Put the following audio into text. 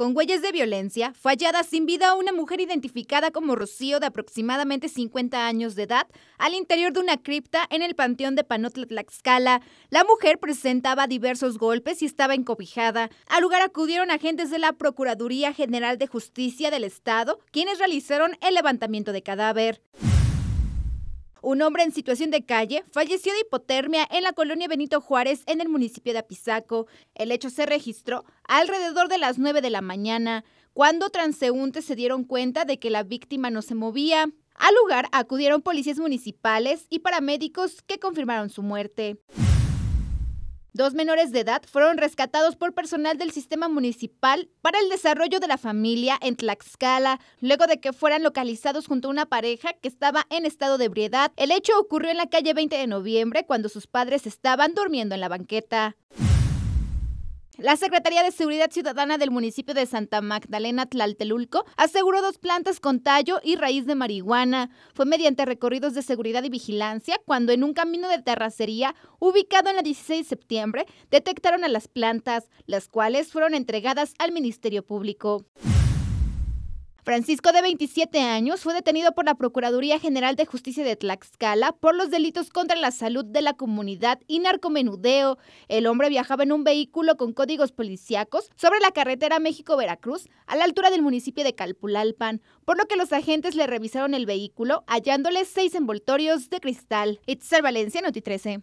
con huellas de violencia, fue hallada sin vida una mujer identificada como Rocío de aproximadamente 50 años de edad al interior de una cripta en el panteón de Panotla Tlaxcala. La mujer presentaba diversos golpes y estaba encobijada. Al lugar acudieron agentes de la Procuraduría General de Justicia del Estado, quienes realizaron el levantamiento de cadáver. Un hombre en situación de calle falleció de hipotermia en la colonia Benito Juárez en el municipio de Apizaco. El hecho se registró alrededor de las 9 de la mañana, cuando transeúntes se dieron cuenta de que la víctima no se movía. Al lugar acudieron policías municipales y paramédicos que confirmaron su muerte. Dos menores de edad fueron rescatados por personal del sistema municipal para el desarrollo de la familia en Tlaxcala, luego de que fueran localizados junto a una pareja que estaba en estado de ebriedad. El hecho ocurrió en la calle 20 de noviembre cuando sus padres estaban durmiendo en la banqueta. La Secretaría de Seguridad Ciudadana del municipio de Santa Magdalena Tlaltelulco aseguró dos plantas con tallo y raíz de marihuana. Fue mediante recorridos de seguridad y vigilancia cuando en un camino de terracería ubicado en la 16 de septiembre detectaron a las plantas, las cuales fueron entregadas al Ministerio Público. Francisco, de 27 años, fue detenido por la Procuraduría General de Justicia de Tlaxcala por los delitos contra la salud de la comunidad y narcomenudeo. El hombre viajaba en un vehículo con códigos policíacos sobre la carretera México-Veracruz, a la altura del municipio de Calpulalpan, por lo que los agentes le revisaron el vehículo, hallándole seis envoltorios de cristal. Itzel Valencia, Noti 13.